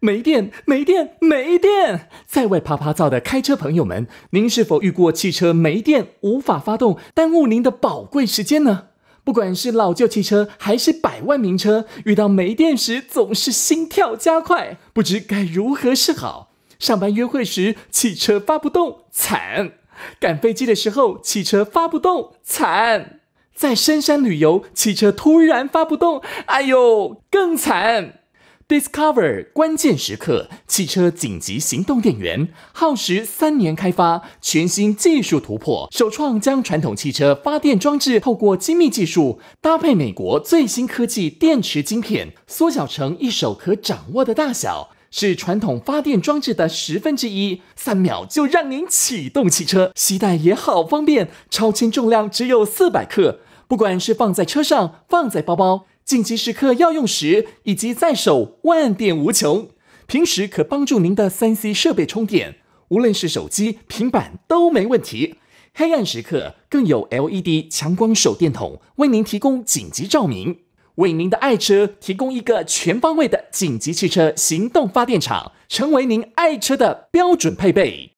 没电，没电，没电！在外啪啪走的开车朋友们，您是否遇过汽车没电无法发动，耽误您的宝贵时间呢？不管是老旧汽车还是百万名车，遇到没电时总是心跳加快，不知该如何是好。上班约会时汽车发不动，惨；赶飞机的时候汽车发不动，惨；在深山旅游，汽车突然发不动，哎呦，更惨。Discover 关键时刻汽车紧急行动电源，耗时三年开发，全新技术突破，首创将传统汽车发电装置，透过精密技术搭配美国最新科技电池晶片，缩小成一手可掌握的大小，是传统发电装置的十分之一，三秒就让您启动汽车，携带也好方便，超轻重量只有四百克，不管是放在车上，放在包包。紧急时刻要用时，以及在手万变无穷，平时可帮助您的三 C 设备充电，无论是手机、平板都没问题。黑暗时刻更有 LED 强光手电筒，为您提供紧急照明，为您的爱车提供一个全方位的紧急汽车行动发电厂，成为您爱车的标准配备。